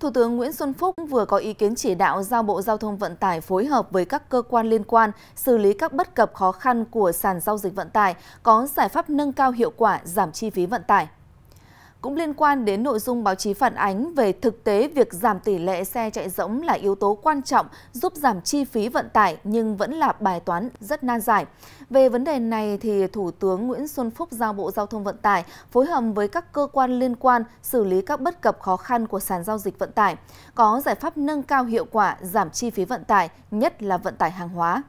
Thủ tướng Nguyễn Xuân Phúc vừa có ý kiến chỉ đạo giao Bộ Giao thông Vận tải phối hợp với các cơ quan liên quan xử lý các bất cập khó khăn của sàn giao dịch vận tải, có giải pháp nâng cao hiệu quả giảm chi phí vận tải cũng liên quan đến nội dung báo chí phản ánh về thực tế việc giảm tỷ lệ xe chạy rỗng là yếu tố quan trọng giúp giảm chi phí vận tải nhưng vẫn là bài toán rất nan giải. Về vấn đề này thì Thủ tướng Nguyễn Xuân Phúc giao Bộ Giao thông Vận tải phối hợp với các cơ quan liên quan xử lý các bất cập khó khăn của sàn giao dịch vận tải, có giải pháp nâng cao hiệu quả giảm chi phí vận tải, nhất là vận tải hàng hóa.